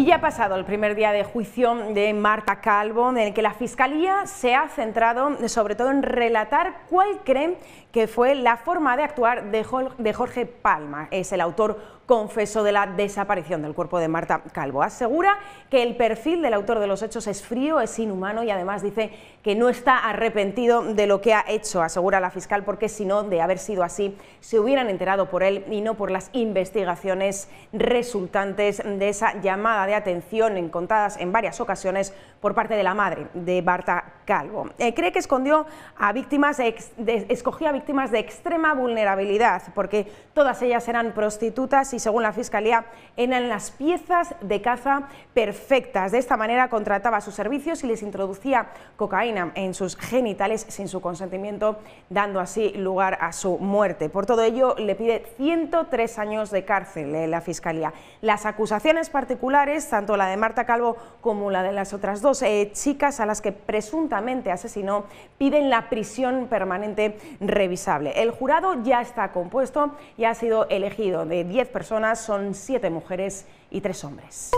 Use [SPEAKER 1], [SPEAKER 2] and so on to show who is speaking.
[SPEAKER 1] Y ya ha pasado el primer día de juicio de Marta Calvo, en el que la Fiscalía se ha centrado sobre todo en relatar cuál creen que fue la forma de actuar de Jorge Palma. Es el autor confeso de la desaparición del cuerpo de Marta Calvo. Asegura que el perfil del autor de los hechos es frío, es inhumano y además dice que no está arrepentido de lo que ha hecho, asegura la fiscal, porque si no, de haber sido así, se hubieran enterado por él y no por las investigaciones resultantes de esa llamada de atención encontradas en varias ocasiones por parte de la madre de Barta Calvo. Eh, cree que escondió a víctimas, de, escogió a víctimas de extrema vulnerabilidad porque todas ellas eran prostitutas y según la Fiscalía eran las piezas de caza perfectas. De esta manera contrataba sus servicios y les introducía cocaína en sus genitales sin su consentimiento, dando así lugar a su muerte. Por todo ello, le pide 103 años de cárcel eh, la Fiscalía. Las acusaciones particulares tanto la de Marta Calvo como la de las otras dos eh, chicas a las que presuntamente asesinó, piden la prisión permanente revisable. El jurado ya está compuesto y ha sido elegido de 10 personas, son 7 mujeres y 3 hombres.